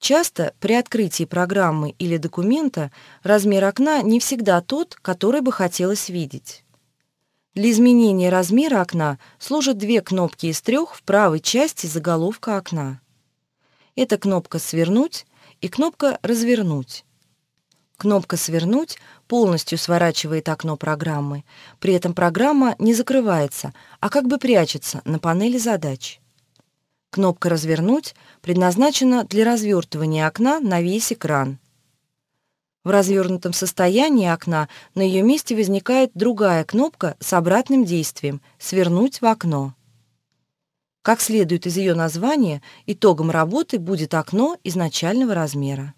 Часто при открытии программы или документа размер окна не всегда тот, который бы хотелось видеть. Для изменения размера окна служат две кнопки из трех в правой части заголовка окна. Это кнопка «Свернуть» и кнопка «Развернуть». Кнопка «Свернуть» полностью сворачивает окно программы, при этом программа не закрывается, а как бы прячется на панели задач. Кнопка «Развернуть» предназначена для развертывания окна на весь экран. В развернутом состоянии окна на ее месте возникает другая кнопка с обратным действием «Свернуть в окно». Как следует из ее названия, итогом работы будет окно изначального размера.